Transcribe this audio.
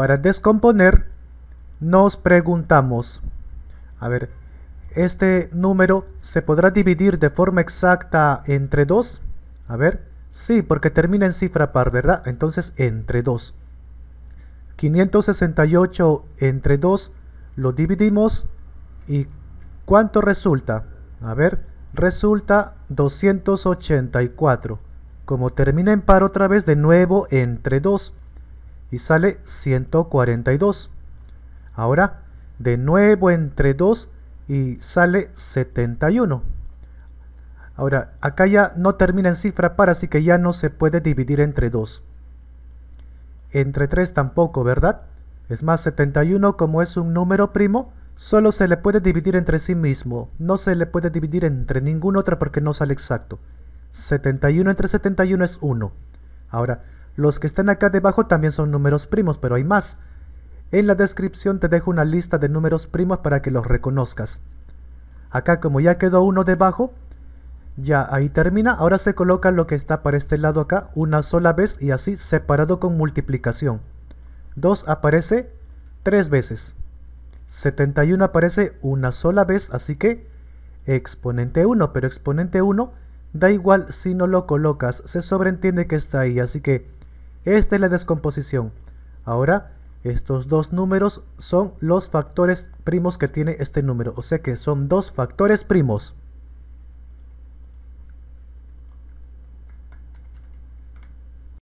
para descomponer, nos preguntamos, a ver, ¿este número se podrá dividir de forma exacta entre 2? A ver, sí, porque termina en cifra par, ¿verdad? Entonces, entre 2. 568 entre 2 lo dividimos y ¿cuánto resulta? A ver, resulta 284. Como termina en par otra vez, de nuevo entre 2 y sale 142. Ahora, de nuevo entre 2 y sale 71. Ahora, acá ya no termina en cifra par, así que ya no se puede dividir entre 2. Entre 3 tampoco, ¿verdad? Es más, 71 como es un número primo, solo se le puede dividir entre sí mismo. No se le puede dividir entre ningún otro porque no sale exacto. 71 entre 71 es 1. Ahora, los que están acá debajo también son números primos, pero hay más. En la descripción te dejo una lista de números primos para que los reconozcas. Acá como ya quedó uno debajo, ya ahí termina. Ahora se coloca lo que está para este lado acá una sola vez y así separado con multiplicación. 2 aparece 3 veces. 71 aparece una sola vez, así que exponente 1, pero exponente 1 da igual si no lo colocas, se sobreentiende que está ahí, así que esta es la descomposición. Ahora, estos dos números son los factores primos que tiene este número. O sea que son dos factores primos.